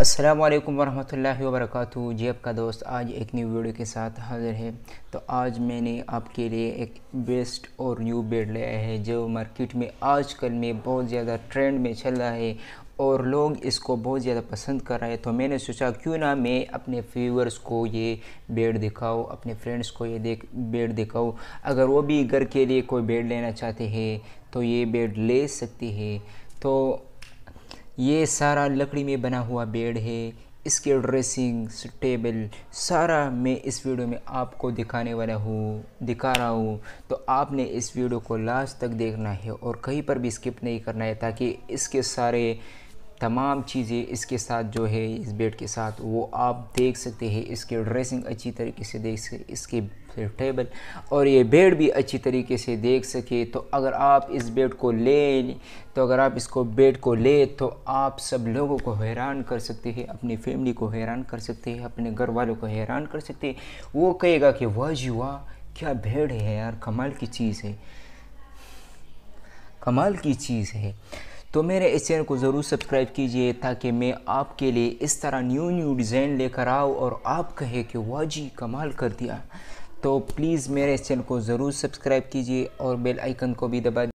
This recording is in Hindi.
असलम वरहमल वबरक जी आपका दोस्त आज एक न्यू वीडियो के साथ हाज़िर है तो आज मैंने आपके लिए एक बेस्ट और न्यू बेड लाया है जो मार्केट में आजकल में बहुत ज़्यादा ट्रेंड में चल रहा है और लोग इसको बहुत ज़्यादा पसंद कर रहे हैं तो मैंने सोचा क्यों ना मैं अपने फीवर्स को ये बेड दिखाऊँ अपने फ्रेंड्स को ये देख बेड दिखाऊँ अगर वो भी घर के लिए कोई बेड लेना चाहते हैं तो ये बेड ले सकती है तो ये सारा लकड़ी में बना हुआ बेड है इसके ड्रेसिंग टेबल सारा मैं इस वीडियो में आपको दिखाने वाला हूँ दिखा रहा हूँ तो आपने इस वीडियो को लास्ट तक देखना है और कहीं पर भी स्किप नहीं करना है ताकि इसके सारे तमाम चीज़ें इसके साथ जो है इस बेड के साथ वो आप देख सकते हैं इसके ड्रेसिंग अच्छी तरीके से देख सकें इसके टेबल और ये बेड भी अच्छी तरीके से देख सके तो अगर आप इस बेड को लें तो अगर आप इसको बेड को ले तो आप सब लोगों को हैरान कर सकते हैं अपनी फैमिली को हैरान कर सकते हैं अपने घर वालों को हैरान कर सकते हैं वो कहेगा कि वह जी वाह क्या भेड़ है यार कमाल की चीज़ है कमाल की चीज़ है तो मेरे इस चैनल को ज़रूर सब्सक्राइब कीजिए ताकि मैं आपके लिए इस तरह न्यू न्यू डिज़ाइन लेकर आऊँ और आप कहे कि वाजी कमाल कर दिया तो प्लीज़ मेरे इस चैनल को ज़रूर सब्सक्राइब कीजिए और बेल आइकन को भी दबा